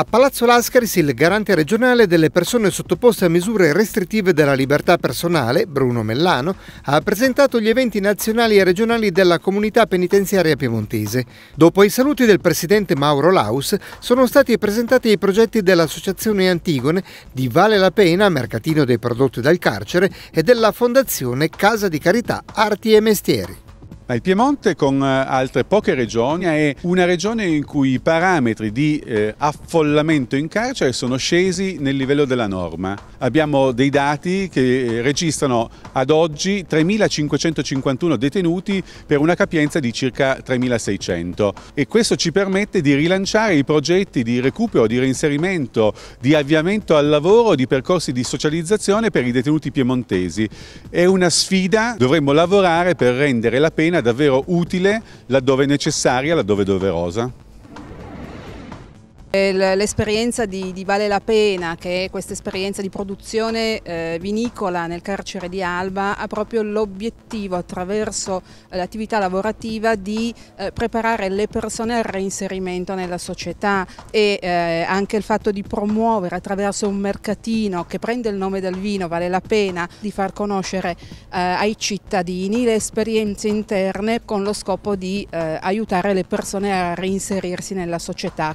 A Palazzo Lascaris il garante regionale delle persone sottoposte a misure restrittive della libertà personale, Bruno Mellano, ha presentato gli eventi nazionali e regionali della comunità penitenziaria piemontese. Dopo i saluti del presidente Mauro Laus sono stati presentati i progetti dell'Associazione Antigone di Vale la Pena, mercatino dei prodotti dal carcere, e della Fondazione Casa di Carità Arti e Mestieri. Ma il Piemonte con eh, altre poche regioni è una regione in cui i parametri di eh, affollamento in carcere sono scesi nel livello della norma. Abbiamo dei dati che eh, registrano ad oggi 3.551 detenuti per una capienza di circa 3.600 e questo ci permette di rilanciare i progetti di recupero, di reinserimento, di avviamento al lavoro, di percorsi di socializzazione per i detenuti piemontesi. È una sfida, dovremmo lavorare per rendere la pena davvero utile laddove necessaria, laddove doverosa. Eh, l'esperienza di, di, Vale la Pena, che è questa esperienza di produzione eh, vinicola nel carcere di Alba, ha proprio l'obiettivo attraverso eh, l'attività lavorativa di eh, preparare le persone al reinserimento nella società e eh, anche il fatto di promuovere attraverso un mercatino che prende il nome del vino, Vale la Pena, di far conoscere eh, ai cittadini le esperienze interne con lo scopo di aiutare le persone a reinserirsi nella società.